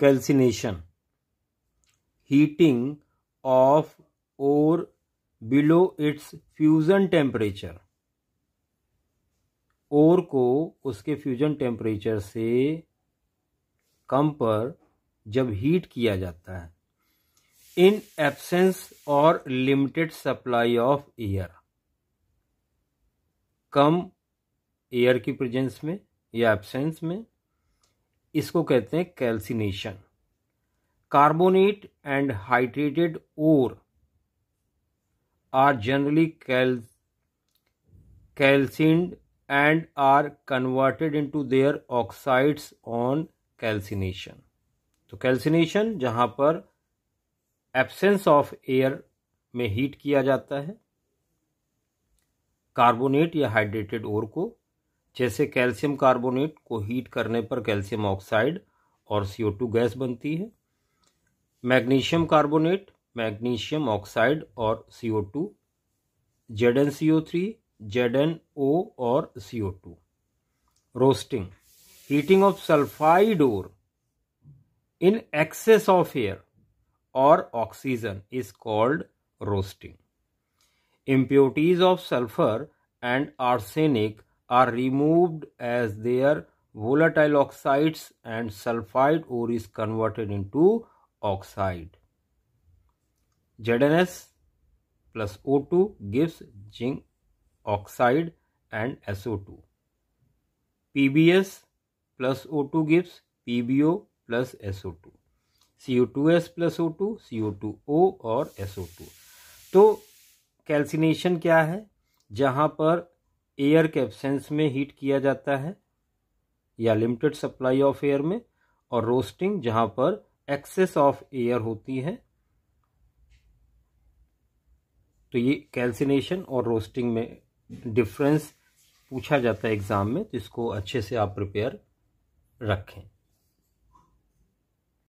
calcination heating of और below its fusion temperature और को उसके फ्यूजन टेम्परेचर से कम पर जब हीट किया जाता है इन एब्सेंस और लिमिटेड सप्लाई ऑफ एयर कम एयर की प्रेजेंस में या एब्सेंस में इसको कहते हैं calcination carbonate and hydrated ore are generally cal calcined and are converted into their oxides on calcination तो कैल्सिनेशन जहां पर एबसेंस ऑफ एयर में हीट किया जाता है कार्बोनेट या हाइड्रेटेड ओर को जैसे कैल्शियम कार्बोनेट को हीट करने पर कैल्शियम ऑक्साइड और सी टू गैस बनती है मैग्नीशियम कार्बोनेट मैग्नीशियम ऑक्साइड और C two Z N C O three Z N O और C two roasting heating of sulphide ore in excess of air और oxygen is called roasting impurities of sulphur and arsenic are removed as their volatile oxide and sulphide ore is converted into oxide Z N S plus O two gives zinc oxide and S O two P B S plus O two gives P B O plus S O two C O two S plus O two C O two O और S O to तो calcination क्या है जहां पर air के absence में heat किया जाता है या लिमिटेड सप्लाई ऑफ एयर में और रोस्टिंग जहां पर एक्सेस ऑफ एयर होती है तो ये कैल्सिनेशन और रोस्टिंग में डिफरेंस पूछा जाता है एग्ज़ाम में तो इसको अच्छे से आप प्रिपेयर रखें